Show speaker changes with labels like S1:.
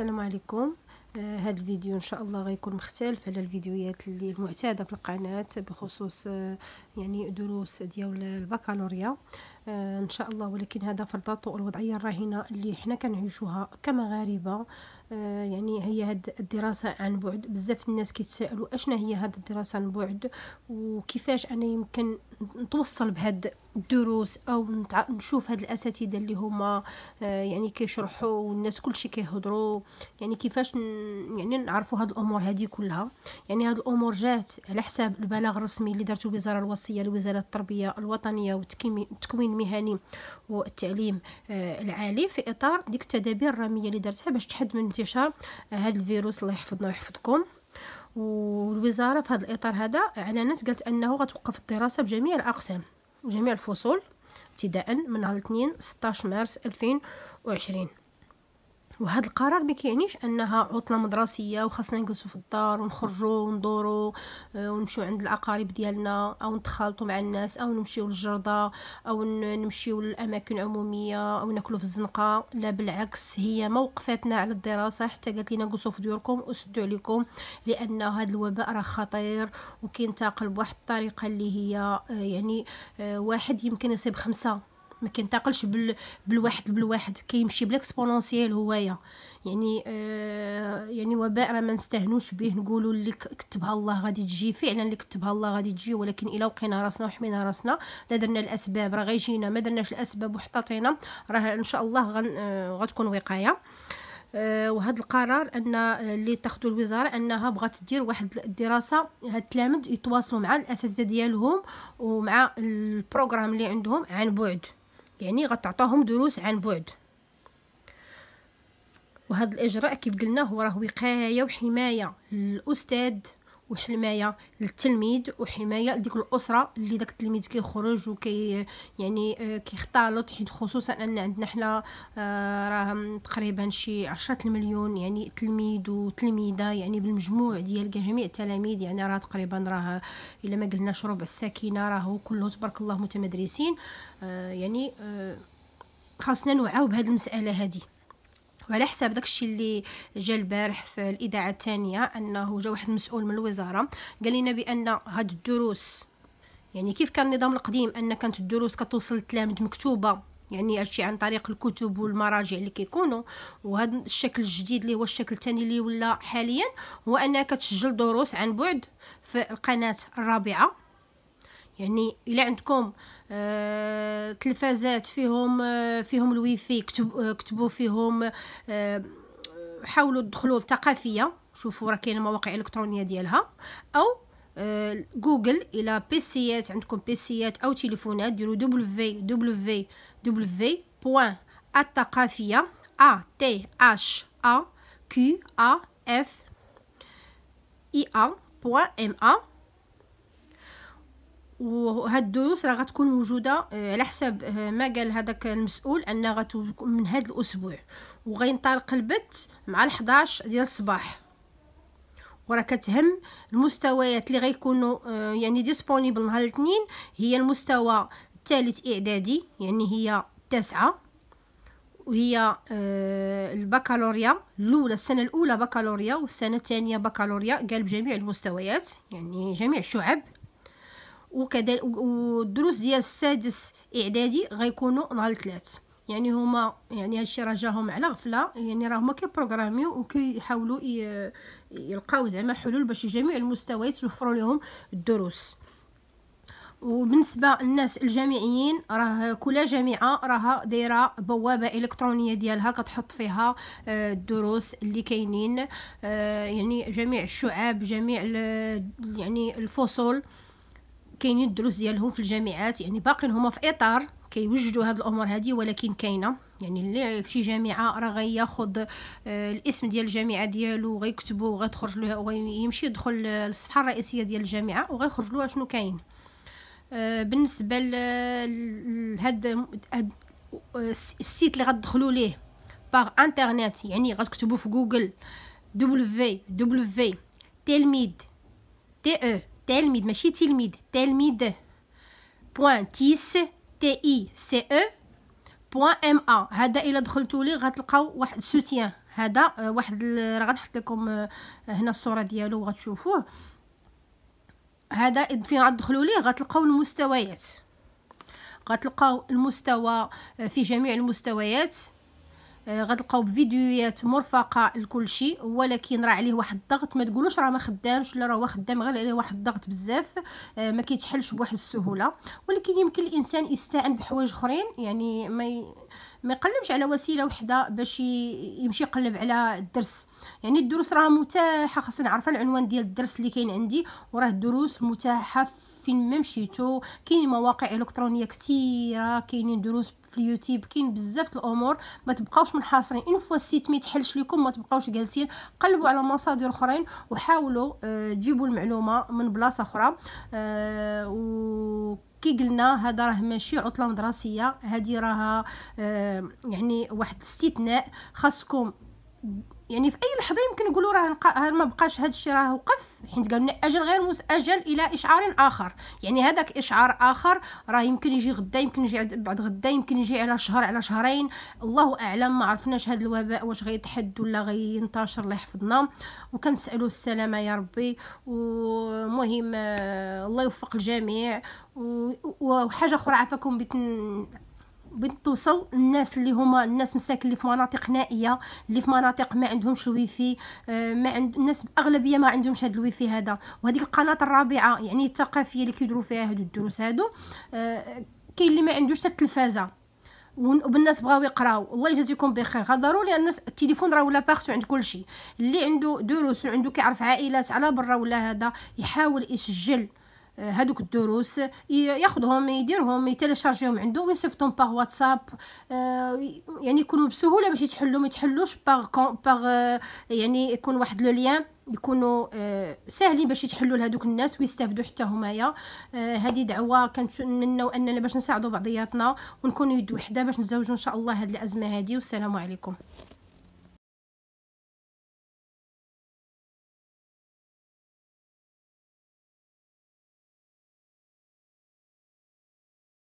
S1: السلام عليكم آه هذا الفيديو ان شاء الله غيكون مختلف على الفيديوهات اللي المعتاده في القناه بخصوص آه يعني دروس ديال البكالوريا آه ان شاء الله ولكن هذا فرضاته الوضعيه الراهنه اللي حنا كنعيشوها كمغاربه آه، يعني هي هاد الدراسه عن بعد بزاف الناس كيتسائلوا اشنا هي هاد الدراسه عن بعد وكيفاش انا يمكن نتوصل بهاد الدروس او نشوف هاد الاساتذه اللي هما آه، يعني كيشرحوا والناس كلشي كيهضروا يعني كيفاش يعني نعرفوا هاد الامور هادي كلها يعني هاد الامور جات على حساب البلاغ الرسمي اللي دارته الوزاره الوصيه لوزاره التربيه الوطنيه والتكوين المهني والتعليم آه، العالي في اطار ديك التدابير الراميه اللي دارتها باش تحد من انتشار آه، هاد الفيروس الله يحفظنا ويحفظكم والوزاره في هذا الاطار هذا اعلنت قالت انه غتوقف الدراسه بجميع الاقسام جميع الفصول ابتداء من نهار الاثنين 16 مارس 2020 وهذا القرار ما كيعنيش انها عطله مدرسيه وخاصنا نجلسوا في الدار ونخرجوا وندوروا آه، ونمشيو عند الاقارب ديالنا او نتخالطوا مع الناس او نمشيو للجرده او نمشيو للاماكن عموميه او ناكلوا في الزنقه لا بالعكس هي موقفاتنا على الدراسه حتى قالت لنا جلسوا في ديوركم وسدوا عليكم لان هذا الوباء راه خطير وكينتقل بواحد الطريقه اللي هي آه، يعني آه، واحد يمكن يصيب خمسه ما كينتقلش بال... بالواحد بالواحد كيمشي بالاكسبونونسييل هوايا يعني آه يعني وباء راه ما نستهنوش به نقولوا اللي كتبها الله غادي تجي فعلا اللي كتبها الله غادي تجي ولكن الا وقينا راسنا وحمينا راسنا لا درنا الاسباب راه غيجينا ما درناش الاسباب وحطينا راه ان شاء الله غن... آه غتكون وقايه آه، وهذا القرار ان آه، اللي تاخذوا الوزاره انها بغات دير واحد الدراسه هاد التلاميذ يتواصلوا مع الاساتذه ديالهم ومع البروغرام اللي عندهم عن بعد يعني غتعطاهم دروس عن بعد وهذا الاجراء كيف قلنا هو راه وقايه وحمايه للاستاذ وحمايه للتلميذ وحمايه لديك الاسره اللي داك التلميذ كيخرج وكي يعني آه، كيختلط حيت خصوصا ان عندنا حنا آه، راه تقريبا شي عشرة المليون يعني تلميذ وتلميذه يعني بالمجموع ديال جميع التلاميذ يعني راه تقريبا راه الا ما قلناش ربع الساكنه راه كله تبارك الله متمدرسين آه، يعني خاصنا نوعاو بهذه المساله هذه وعلى حساب داكشي اللي جا البارح في الاذاعه الثانيه انه جا واحد المسؤول من الوزاره قال لنا بان هاد الدروس يعني كيف كان النظام القديم ان كانت الدروس كتوصل للتلامذ مكتوبه يعني هادشي عن طريق الكتب والمراجع اللي كيكونوا وهذا الشكل الجديد اللي هو الشكل الثاني اللي ولا حاليا هو انها كتسجل دروس عن بعد في القناه الرابعه يعني الا عندكم آه، تلفازات فيهم آه، فيهم الويفي آه، كتبوا فيهم حاولوا تدخلوا الثقافيه شوفوا راه كاين المواقع الكترونيه ديالها او جوجل الى بيسيات عندكم بيسيات او تليفونات ديروا دبليو دبليو دبليو بوين الثقافيه ا تي اش ا كيو اف اي ا ام ا وهاد الدروس راه غتكون موجوده آه، على حسب آه، ما قال هذاك المسؤول انها غتكون من هاد الاسبوع وغينطلق البث مع ال11 ديال الصباح وراه كتهم المستويات اللي غيكونوا آه، يعني ديسپونيبل نهار الاثنين هي المستوى الثالث اعدادي يعني هي التاسعه وهي البكالوريا الاولى السنه الاولى بكالوريا والسنه الثانيه بكالوريا قال بجميع المستويات يعني جميع الشعب وكذلك والدروس ديال السادس اعدادي غيكونوا نهار الثلاث يعني هما يعني هادشي راه جاهم على غفله يعني راه هما كيبروغراميو وكيحاولوا يلقاو زعما حلول باش جميع المستويات يوفروا لهم الدروس وبالنسبه للناس الجامعيين راه كل جامعه راها دايره بوابه الكترونيه ديالها كتحط فيها آه، الدروس اللي كاينين آه، يعني جميع الشعاب جميع يعني الفصول كاينين الدروس ديالهم في الجامعات يعني باقيين هما في اطار كيوجدوا هاد الامور هادي ولكن كاينه يعني اللي في شي جامعه راه غياخذ آه، الاسم ديال الجامعه ديالو غيكتبو وغتخرج له ويمشي يدخل للصفحه الرئيسيه ديال الجامعه وغيخرج له شنو كاين آه، بالنسبه لهاد آه، السيت اللي غتدخلوا ليه باغ انترنيت يعني غتكتبوا في جوجل دبليو في دبليو في تلميذ تي او تلميذ ماشي تلميذ تلميذ بوان تيس تي اي سي او بوان ام ا هذا الا دخلتوا ليه غتلقاو واحد سوتيان هذا واحد راه غنحط لكم هنا الصوره ديالو وغتشوفوه هذا فين غتدخلوا ليه غتلقاو المستويات غتلقاو المستوى في جميع المستويات غتلقاو بفيديوهات مرفقه لكل شيء ولكن راه عليه واحد الضغط ما تقولوش راه ما خدامش لا راه خدام غير عليه واحد الضغط بزاف آه، ما كيتحلش بواحد السهوله ولكن يمكن الانسان يستعن بحوايج اخرين يعني ما ي... ما يقلبش على وسيله وحده باش يمشي يقلب على الدرس يعني الدروس راه متاحه خاصني نعرف العنوان ديال الدرس اللي كاين عندي وراه الدروس متاحه فين ما مشيتو كاين مواقع الكترونيه كثيره كاينين دروس في اليوتيوب كاين بزاف الامور ما تبقاوش منحاصرين اون فوا السيت ما يتحلش لكم ما تبقاوش جالسين قلبوا على مصادر اخرين وحاولوا آه المعلومه من بلاصه اخرى آه و كي قلنا هذا راه ماشي عطله مدرسيه هذه راها آه يعني واحد استثناء خاصكم يعني في اي لحظه يمكن نقولوا راه ما بقاش هذا الشيء راه وقف حيت قالوا لنا اجل غير مستاجل الى اشعار اخر يعني هذاك اشعار اخر راه يمكن يجي غدا يمكن يجي بعد غدا يمكن يجي على شهر على شهرين الله اعلم ما عرفناش هذا الوباء واش غيتحد ولا غينتشر الله يحفظنا وكنسالوا السلامه يا ربي ومهم آه، الله يوفق الجميع وحاجه اخرى عافاكم بيت بتوصل الناس اللي هما الناس مساكن اللي في مناطق نائيه اللي في مناطق ما عندهمش الويفي آه، ما عند الناس اغلبيه ما عندهمش هذا الويفي هذا وهذيك القناه الرابعه يعني الثقافيه اللي كيديروا فيها هادو الدروس هادو آه، كاين اللي ما عندوش حتى التلفازه وبالناس بغاو يقراو الله يجازيكم بخير ضروري الناس التليفون راه ولا بارتو عند كلشي اللي عنده دروس وعنده كيعرف عائلات على برا ولا هذا يحاول يسجل هذوك آه، الدروس ياخذهم يديرهم يتلاشارجيهم عنده ويصيفطهم باغ آه، واتساب يعني يكونوا بسهوله باش يتحلوا ما يتحلوش باغ آه، باغ يعني يكون واحد لو ليان يكونوا ساهلين باش يتحلوا لهذوك الناس ويستافدوا حتى همايا هذه دعوه كنتمنوا اننا باش نساعدوا بعضياتنا ونكونوا يد وحده باش نتزوجوا ان شاء الله هذه الازمه هذه والسلام عليكم